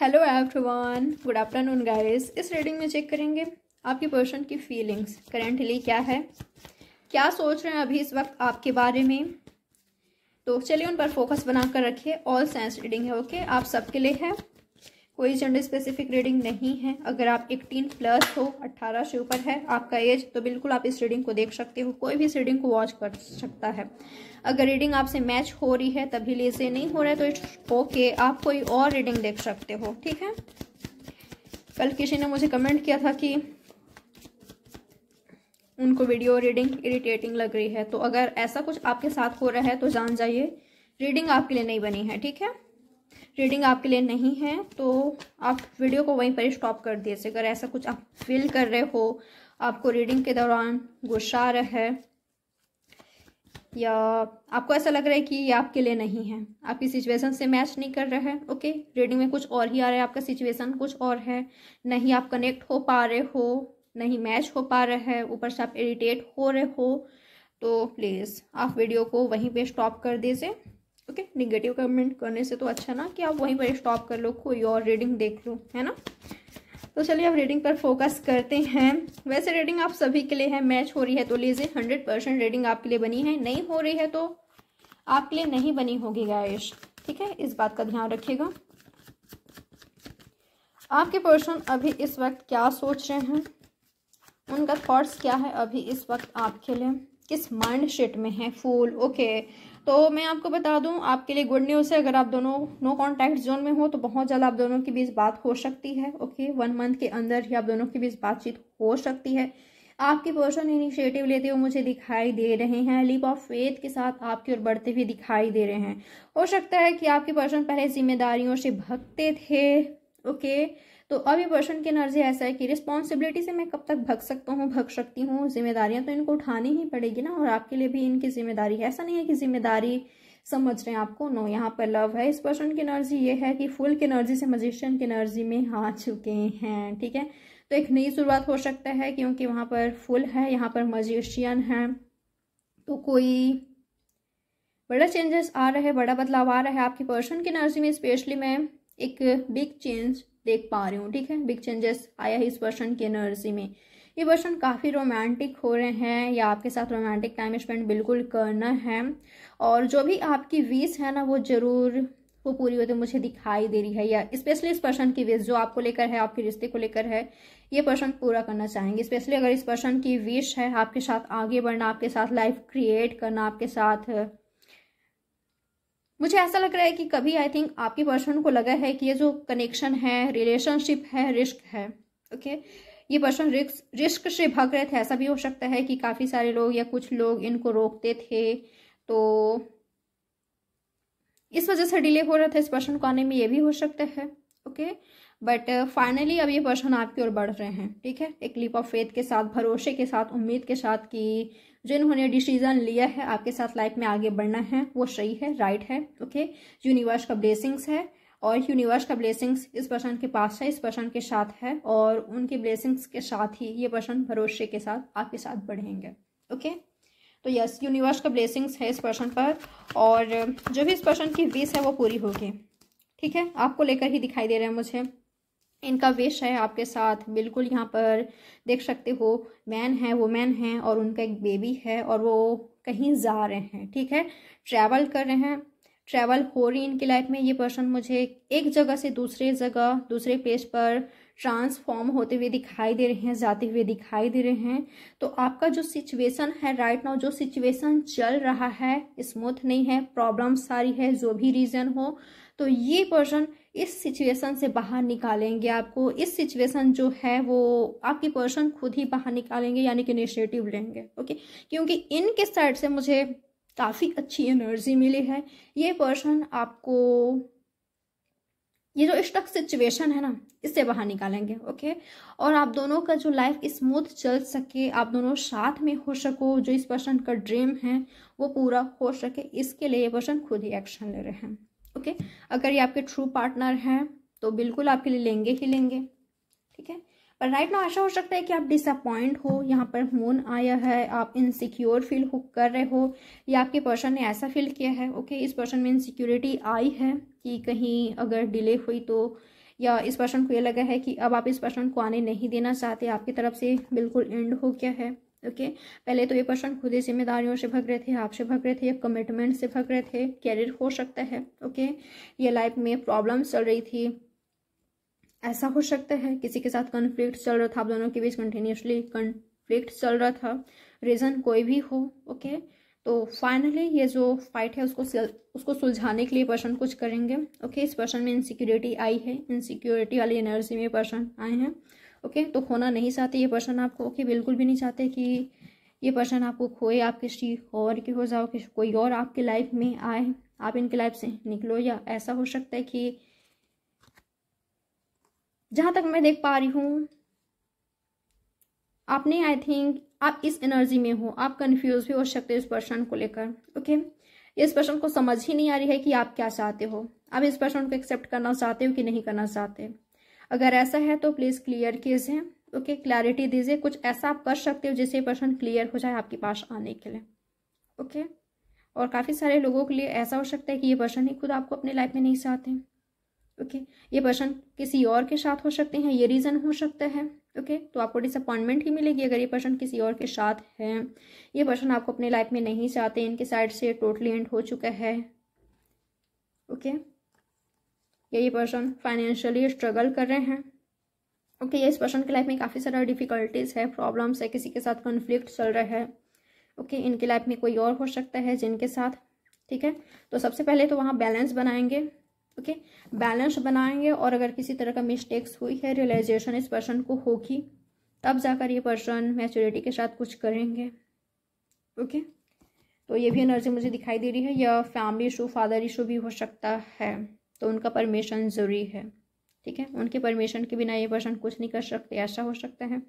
Hello everyone good afternoon guys इस reading में check करेंगे आपकी पर्सन की फीलिंग्स करेंटली क्या है क्या सोच रहे हैं अभी इस वक्त आपके बारे में तो चलिए उन पर फोकस बनाकर रखिए ऑल सेंस रीडिंग है ओके okay? आप सबके लिए है कोई जेंडर स्पेसिफिक रीडिंग नहीं है अगर आप 18 प्लस हो 18 से ऊपर है आपका एज तो बिल्कुल आप इस रीडिंग को देख सकते हो कोई भी इस रीडिंग को वॉच कर सकता है अगर रीडिंग आपसे मैच हो रही है तभी लेजे से नहीं हो रहा है तो इट्स ओके आप कोई और रीडिंग देख सकते हो ठीक है कल किसी ने मुझे कमेंट किया था कि उनको वीडियो रीडिंग इरिटेटिंग लग रही है तो अगर ऐसा कुछ आपके साथ हो रहा है तो जान जाइए रीडिंग आपके लिए नहीं बनी है ठीक है रीडिंग आपके लिए नहीं है तो आप वीडियो को वहीं पर स्टॉप कर दिए अगर ऐसा कुछ आप फील कर रहे हो आपको रीडिंग के दौरान गुस्सा आ रहा है या आपको ऐसा लग रहा है कि ये आपके लिए नहीं है आपकी सिचुएशन से मैच नहीं कर रहा है ओके रीडिंग में कुछ और ही आ रहा है आपका सिचुएशन कुछ और है नहीं आप कनेक्ट हो पा रहे हो नहीं मैच हो पा रहा है ऊपर से आप इरिटेट हो रहे हो तो प्लीज़ आप वीडियो को वहीं पे स्टॉप कर दीजिए ओके निगेटिव कमेंट करने से तो अच्छा ना कि आप वहीं पर स्टॉप कर लो कोई और रीडिंग देख लो है ना तो चलिए अब रीडिंग पर फोकस करते हैं वैसे रीडिंग आप सभी के लिए है मैच हो रही है तो लीजिए हंड्रेड परसेंट रीडिंग आपके लिए बनी है नहीं हो रही है तो आपके लिए नहीं बनी होगी गायश ठीक है इस बात का ध्यान रखिएगा आपके पर्सन अभी इस वक्त क्या सोच रहे हैं उनका थॉट्स क्या है अभी इस वक्त आपके लिए किस माइंड सेट में है फूल ओके तो मैं आपको बता दूं आपके लिए गुड न्यूज़ है अगर आप दोनों नो कॉन्टैक्ट जोन में हो तो बहुत जल्द आप दोनों के बीच बात हो सकती है ओके वन मंथ के अंदर ही आप दोनों के बीच बातचीत हो सकती है आपकी पर्सन इनिशिएटिव लेते हुए मुझे दिखाई दे रहे हैं लिप ऑफ फेथ के साथ आपकी ओर बढ़ते हुए दिखाई दे रहे हैं हो सकता है कि आपके पर्सन पहले जिम्मेदारियों से भगते थे ओके तो अब ये की एनर्जी ऐसा है कि रिस्पॉन्सिबिलिटी से मैं कब तक भग सकता हूँ भग सकती हूँ जिम्मेदारियाँ तो इनको उठानी ही पड़ेगी ना और आपके लिए भी इनकी जिम्मेदारी है ऐसा नहीं है कि जिम्मेदारी समझ रहे हैं आपको नो यहाँ पर लव है इस पर्सन की एनर्जी ये है कि फुल की एनर्जी से मजिशियन की एनर्जी में आ चुके हैं ठीक है तो एक नई शुरुआत हो सकता है क्योंकि वहाँ पर फुल है यहाँ पर मजिशियन है तो कोई बड़ा चेंजेस आ रहा है बड़ा बदलाव आ रहा है आपकी पर्सन की एनर्जी में स्पेशली मैं एक बिग चेंज देख पा रही हूँ ठीक है बिग चेंजेस आया है इस वर्षन की एनर्जी में ये वर्षन काफ़ी रोमांटिक हो रहे हैं या आपके साथ रोमांटिक टाइम स्पेंड बिल्कुल करना है और जो भी आपकी वीस है ना वो ज़रूर वो पूरी होती मुझे दिखाई दे रही है या स्पेशली इस पर्सन की विश जो आपको लेकर है आपके रिश्ते को लेकर है ये पर्सन पूरा करना चाहेंगे स्पेशली अगर इस पर्सन की विश है आपके साथ आगे बढ़ना आपके साथ लाइफ क्रिएट करना आपके साथ मुझे ऐसा लग रहा है कि कभी आई थिंक आपकी पर्सन को लगा है कि ये जो कनेक्शन है रिलेशनशिप है रिस्क है ओके ये पर्सन रिस्क रिस्क से भाग रहे थे ऐसा भी हो सकता है कि काफ़ी सारे लोग या कुछ लोग इनको रोकते थे तो इस वजह से डिले हो रहा था इस पर्सन को आने में ये भी हो सकता है okay okay? But finally uh, अब ये पर्सन आपकी ओर बढ़ रहे हैं ठीक है एक लीप ऑफ फेथ के साथ भरोसे के साथ उम्मीद के साथ कि जो इन्होंने डिसीजन लिया है आपके साथ लाइफ में आगे बढ़ना है वो सही है राइट है ओके यूनिवर्स का ब्लेसिंग्स है और यूनिवर्स का ब्लेसिंग्स इस पर्सन के पास है इस पर्सन के साथ है और उनकी ब्लेसिंग्स के साथ ही ये पर्सन भरोसे के साथ आपके साथ बढ़ेंगे ओके तो यस यूनिवर्स का ब्लेसिंग्स है इस पर्सन पर और जो भी इस पर्सन की विश है वो पूरी होगी ठीक है आपको लेकर ही दिखाई दे रहा है मुझे इनका विश है आपके साथ बिल्कुल यहाँ पर देख सकते हो मैन है वुमेन है और उनका एक बेबी है और वो कहीं जा रहे हैं ठीक है ट्रैवल कर रहे हैं ट्रैवल हो रही इनकी लाइफ में ये पर्सन मुझे एक जगह से दूसरे जगह दूसरे प्लेस पर ट्रांसफॉर्म होते हुए दिखाई दे रहे हैं जाते हुए दिखाई दे रहे हैं तो आपका जो सिचुएशन है राइट नाउ जो सिचुएशन चल रहा है स्मूथ नहीं है प्रॉब्लम सारी है जो भी रीज़न हो तो ये पर्सन इस सिचुएशन से बाहर निकालेंगे आपको इस सिचुएशन जो है वो आपकी पर्सन खुद ही बाहर निकालेंगे यानी कि इनिशिएटिव लेंगे ओके क्योंकि इनके साइड से मुझे काफ़ी अच्छी एनर्जी मिली है ये पर्सन आपको ये जो स्टक सिचुएशन है ना इससे बाहर निकालेंगे ओके और आप दोनों का जो लाइफ स्मूथ चल सके आप दोनों साथ में हो सको जो इस पर्सन का ड्रीम है वो पूरा हो सके इसके लिए ये पर्सन खुद ही एक्शन ले रहे हैं ओके अगर ये आपके ट्रू पार्टनर हैं तो बिल्कुल आपके लिए लेंगे ही लेंगे ठीक है पर राइट नाउ ऐसा हो सकता है कि आप डिसअपॉइंट हो यहाँ पर मून आया है आप इनसिक्योर फील कर रहे हो या आपके पर्सन ने ऐसा फील किया है ओके okay, इस पर्सन में इनसिक्योरिटी आई है कि कहीं अगर डिले हुई तो या इस पर्सन को ये लगा है कि अब आप इस पर्सन को आने नहीं देना चाहते आपकी तरफ से बिल्कुल एंड हो गया है ओके okay? पहले तो ये पर्सन खुद ही जिम्मेदारियों से भग रहे थे आपसे भग रहे थे या कमिटमेंट से भग रहे थे कैरियर हो सकता है ओके okay? ये लाइफ में प्रॉब्लम्स चल रही थी ऐसा हो सकता है किसी के साथ कन्फ्लिक्ट चल रहा था आप दोनों के बीच कंटिन्यूसली कन्फ्लिक्ट चल रहा था रीज़न कोई भी हो ओके तो फाइनली ये जो फाइट है उसको उसको सुलझाने के लिए पर्सन कुछ करेंगे ओके इस पर्सन में इनसिक्योरिटी आई है इनसिक्योरिटी वाली एनर्जी में पर्सन आए हैं ओके तो खोना नहीं चाहते ये पर्सन आपको ओके बिल्कुल भी नहीं चाहते कि ये पर्सन आपको खोए आप किसी और के हो जाओ किसी कोई और आपके लाइफ में आए आप इनके लाइफ से निकलो या ऐसा हो सकता है कि जहां तक मैं देख पा रही हूं आपने आई थिंक आप इस एनर्जी में हो आप कंफ्यूज भी हो सकते हो इस पर्सन को लेकर ओके okay? इस प्रश्न को समझ ही नहीं आ रही है कि आप क्या चाहते हो आप इस पर्सन को एक्सेप्ट करना चाहते हो कि नहीं करना चाहते अगर ऐसा है तो प्लीज क्लियर कीजिए ओके क्लैरिटी दीजिए कुछ ऐसा आप कर सकते हो जिससे पर्सन क्लियर हो जाए आपके पास आने के लिए ओके okay? और काफ़ी सारे लोगों के लिए ऐसा हो सकता है कि ये पर्सन ही खुद आपको अपने लाइफ में नहीं चाहते ओके okay, ये पर्सन किसी और के साथ हो सकते हैं ये रीज़न हो सकता है ओके okay, तो आपको डिसअपॉइंटमेंट ही मिलेगी अगर ये पर्सन किसी और के साथ है ये पर्सन आपको अपने लाइफ में नहीं चाहते इनके साइड से टोटली एंड हो चुका है ओके okay, या ये पर्सन फाइनेंशियली स्ट्रगल कर रहे हैं ओके okay, या इस पर्सन के लाइफ में काफ़ी सारा डिफिकल्टीज है प्रॉब्लम्स है किसी के साथ कॉन्फ्लिक्ट चल रहा है ओके okay, इनके लाइफ में कोई और हो सकता है जिनके साथ ठीक है तो सबसे पहले तो वहाँ बैलेंस बनाएंगे ओके बैलेंस बनाएंगे और अगर किसी तरह का मिस्टेक्स हुई है रियलाइजेशन इस पर्सन को होगी तब जाकर ये पर्सन मैच्योरिटी के साथ कुछ करेंगे ओके तो ये भी एनर्जी मुझे दिखाई दे रही है या फैमिली इशू फादर इशू भी हो सकता है तो उनका परमिशन ज़रूरी है ठीक है उनके परमिशन के बिना ये पर्सन कुछ नहीं कर सकते ऐसा हो सकता है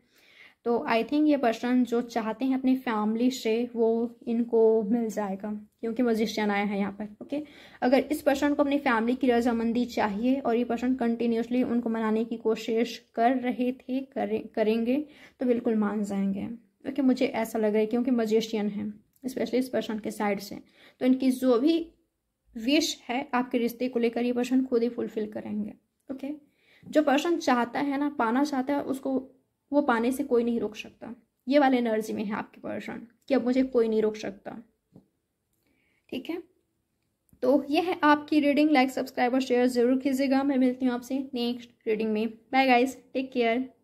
तो आई थिंक ये पर्सन जो चाहते हैं अपनी फैमिली से वो इनको मिल जाएगा क्योंकि मजिशियन आया है यहाँ पर ओके अगर इस पर्सन को अपनी फैमिली की रजामंदी चाहिए और ये पर्सन कंटिन्यूसली उनको मनाने की कोशिश कर रहे थे करें करेंगे तो बिल्कुल मान जाएंगे ओके मुझे ऐसा लग रहा है क्योंकि मजिशियन है स्पेशली इस पर्सन के साइड से तो इनकी जो भी विश है आपके रिश्ते को लेकर ये पर्सन खुद ही फुलफिल करेंगे ओके जो पर्सन चाहता है ना पाना चाहता है उसको वो पाने से कोई नहीं रोक सकता ये वाले एनर्जी में है आपके पर्सन कि अब मुझे कोई नहीं रोक सकता ठीक है तो यह है आपकी रीडिंग लाइक सब्सक्राइब और शेयर ज़रूर कीजिएगा मैं मिलती हूँ आपसे नेक्स्ट रीडिंग में बाय गाइस टेक केयर